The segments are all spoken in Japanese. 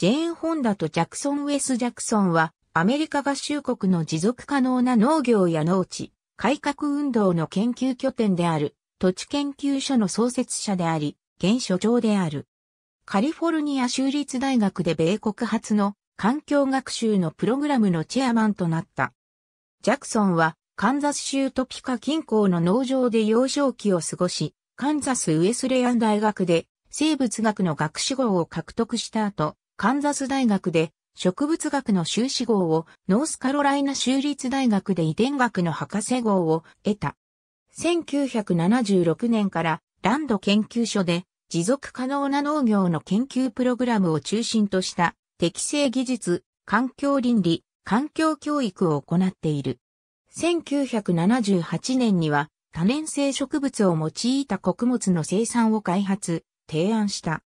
ジェーン・ホンダとジャクソン・ウェス・ジャクソンは、アメリカ合衆国の持続可能な農業や農地、改革運動の研究拠点である、土地研究所の創設者であり、現所長である。カリフォルニア州立大学で米国初の環境学習のプログラムのチェアマンとなった。ジャクソンは、カンザス州トピカ近郊の農場で幼少期を過ごし、カンザスウェスレアン大学で生物学の学士号を獲得した後、カンザス大学で植物学の修士号を、ノースカロライナ州立大学で遺伝学の博士号を得た。1976年からランド研究所で持続可能な農業の研究プログラムを中心とした適正技術、環境倫理、環境教育を行っている。1978年には多年生植物を用いた穀物の生産を開発、提案した。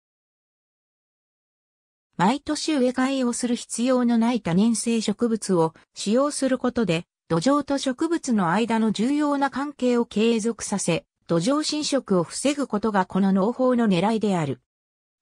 毎年植え替えをする必要のない多年生植物を使用することで、土壌と植物の間の重要な関係を継続させ、土壌侵食を防ぐことがこの農法の狙いである。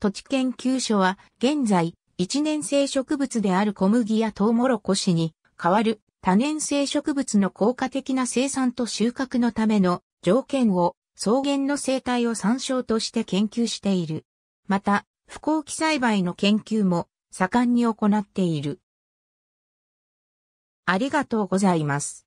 土地研究所は、現在、一年生植物である小麦やトウモロコシに代わる多年生植物の効果的な生産と収穫のための条件を草原の生態を参照として研究している。また、不幸期栽培の研究も盛んに行っている。ありがとうございます。